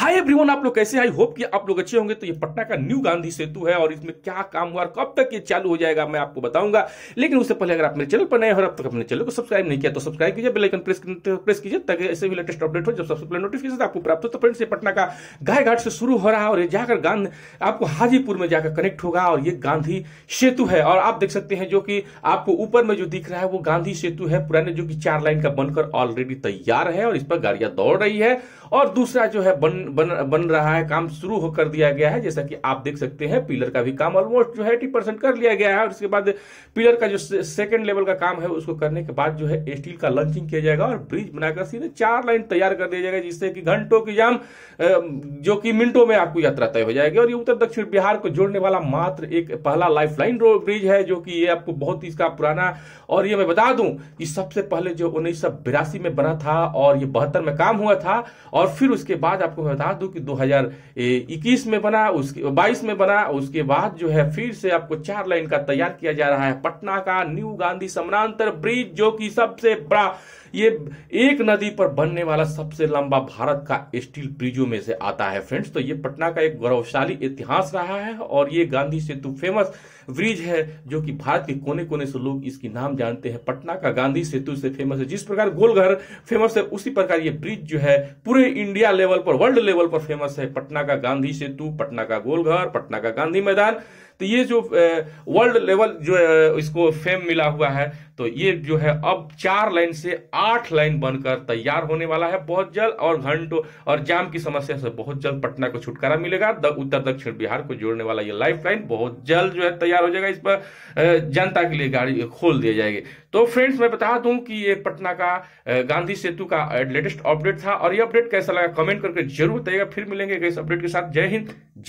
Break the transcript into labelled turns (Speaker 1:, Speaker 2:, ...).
Speaker 1: hi everyone आप लोग कैसे आई होप कि आप लोग अच्छे होंगे तो ये पटना का न्यू गांधी सेतु है और इसमें क्या काम हुआ और कब तक ये चालू हो जाएगा मैं आपको बताऊंगा लेकिन उससे पहले अगर आप मेरे चैनल पर नए हो अब तक अपने चैनल को सब्सक्राइब नहीं किया तो सब्सक्राइब कीजिए आइकन प्रेस प्रेस कीजिए ताकि ऐसे भी लेटेस्ट अपडेट हो जब सबसे पहले नोटिफिकेशन आपको प्राप्त हो तो फ्रेंड्स ये पटना का गाय घाट से शुरू हो रहा है और ये जाकर गांधी आपको हाजीपुर में जाकर कनेक्ट होगा और ये गांधी सेतु है और आप देख सकते हैं जो कि आपको ऊपर में जो दिख रहा है वो गांधी सेतु है पुराने जो कि चार लाइन का बनकर ऑलरेडी तैयार है और इस पर गाड़ियां दौड़ रही है और दूसरा जो है बन बन बन रहा है काम शुरू हो कर दिया गया है जैसा कि आप देख सकते हैं पिलर का भी काम ऑलमोस्ट जो है एटी परसेंट कर लिया गया है और इसके बाद पिलर का जो सेकेंड लेवल का काम है उसको करने के बाद जो है स्टील का लंचिंग किया जाएगा और ब्रिज बनाकर सीधे चार लाइन तैयार कर दिया जाएगा जिससे कि घंटों की जाम जो कि मिनटों में आपको यात्रा तय हो जाएगी और ये उत्तर दक्षिण बिहार को जोड़ने वाला मात्र एक पहला लाइफ लाइन ब्रिज है जो कि ये आपको बहुत ही इसका पुराना और ये मैं बता दूं कि सबसे पहले जो उन्नीस में बना था और ये बहत्तर में काम हुआ था और फिर उसके बाद आपको मैं बता दूं तो कि 2021 में बना उसके 22 में बना उसके बाद जो है फिर से आपको चार लाइन का तैयार किया जा रहा है पटना का न्यू गांधी समानांतर ब्रिज जो कि सबसे बड़ा ये एक नदी पर बनने वाला सबसे लंबा भारत का स्टील ब्रिजों में से आता है फ्रेंड्स तो ये पटना का एक गौरवशाली इतिहास रहा है और ये गांधी सेतु फेमस ब्रिज है जो कि भारत के कोने कोने से लोग इसकी नाम जानते हैं पटना का गांधी सेतु से फेमस है जिस प्रकार गोलघर फेमस है उसी प्रकार ये ब्रिज जो है पूरे इंडिया लेवल पर वर्ल्ड लेवल पर फेमस है पटना का गांधी सेतु पटना का गोलघर पटना का गांधी मैदान तो ये जो वर्ल्ड लेवल जो इसको फेम मिला हुआ है तो ये जो है अब चार लाइन से आठ लाइन बनकर तैयार होने वाला है बहुत जल्द और घंटों और जाम की समस्या से बहुत जल्द पटना को छुटकारा मिलेगा द, उत्तर दक्षिण बिहार को जोड़ने वाला ये लाइफ लाइन बहुत जल्द जो है तैयार हो जाएगा इस पर जनता के लिए गाड़ी खोल दिया जाएगी तो फ्रेंड्स मैं बता दूं कि ये पटना का गांधी सेतु का लेटेस्ट अपडेट था और ये अपडेट कैसा लगा कमेंट करके जरूर बताइएगा फिर मिलेंगे इस अपडेट के साथ जय हिंद